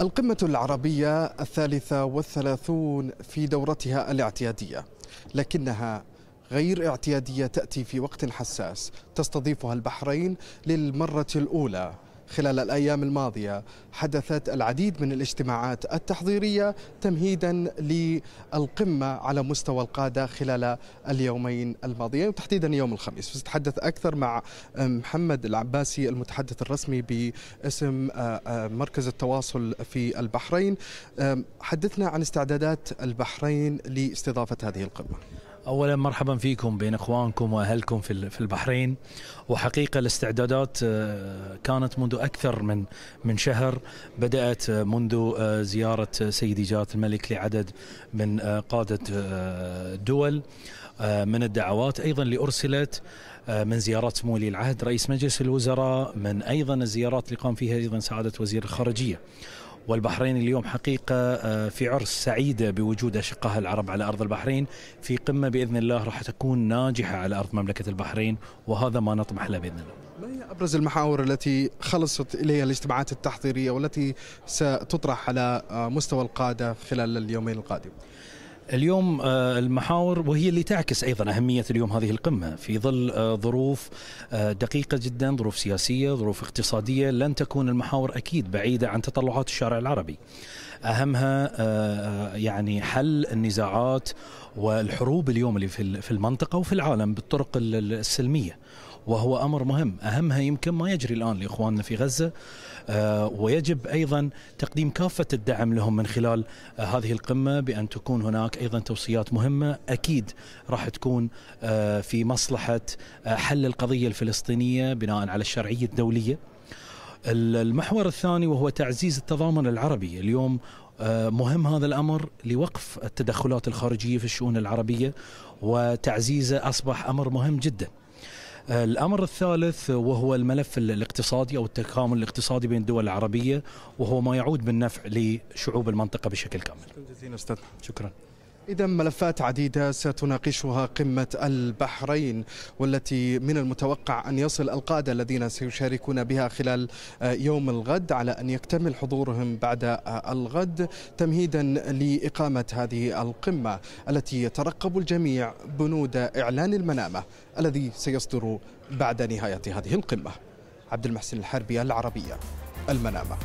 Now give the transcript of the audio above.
القمة العربية الثالثة والثلاثون في دورتها الاعتيادية لكنها غير اعتيادية تأتي في وقت حساس تستضيفها البحرين للمرة الأولى خلال الأيام الماضية حدثت العديد من الاجتماعات التحضيرية تمهيدا للقمة على مستوى القادة خلال اليومين الماضيين وتحديدا يوم الخميس نتحدث أكثر مع آه، محمد العباسي المتحدث الرسمي باسم آه، آه، مركز التواصل في البحرين حدثنا عن استعدادات البحرين لاستضافة هذه القمة اولا مرحبا فيكم بين اخوانكم واهلكم في في البحرين وحقيقه الاستعدادات آه، كانت منذ اكثر من من شهر بدات آه، منذ آه، زياره سيدي جلاله الملك لعدد من قاده دول من الدعوات ايضا اللي ارسلت من زيارات سمو ولي العهد رئيس مجلس الوزراء من ايضا الزيارات اللي قام فيها ايضا سعاده وزير الخارجيه والبحرين اليوم حقيقة آه، في عرس سعيدة بوجود أشقائها العرب على أرض البحرين في قمة بإذن الله راح تكون ناجحة على أرض مملكة البحرين وهذا ما نطمح له بإذن الله ما هي أبرز المحاور التي خلصت إليها الاجتماعات التحضيرية والتي ستطرح على آه، مستوى القادة خلال اليومين القادمين؟ اليوم آه، المحاور وهي اللي تعكس ايضا اهميه اليوم هذه القمه في ظل آه، ظروف آه، دقيقه جدا، ظروف سياسيه، ظروف اقتصاديه، لن تكون المحاور اكيد بعيده عن تطلعات الشارع العربي. اهمها يعني حل النزاعات والحروب اليوم اللي في المنطقه وفي العالم بالطرق السلميه. وهو امر مهم اهمها يمكن ما يجري الان لاخواننا في غزه آه، ويجب ايضا تقديم كافه الدعم لهم من خلال آه، هذه القمه بان تكون هناك ايضا توصيات مهمه اكيد راح تكون آه، في مصلحه حل القضيه الفلسطينيه بناء على الشرعيه الدوليه المحور الثاني وهو تعزيز التضامن العربي اليوم مهم هذا الامر لوقف التدخلات الخارجيه في الشؤون العربيه وتعزيزه اصبح امر مهم جدا الأمر الثالث وهو الملف الاقتصادي أو التكامل الاقتصادي بين الدول العربية وهو ما يعود بالنفع لشعوب المنطقة بشكل كامل شكرا جزيلا أستاذ شكرا إذا ملفات عديدة ستناقشها قمة البحرين والتي من المتوقع أن يصل القادة الذين سيشاركون بها خلال آه، يوم الغد على أن يكتمل حضورهم بعد آه، الغد تمهيدا لإقامة هذه القمة التي يترقب الجميع بنود إعلان المنامة الذي سيصدر بعد نهاية هذه القمة عبد المحسن الحربي العربية المنامة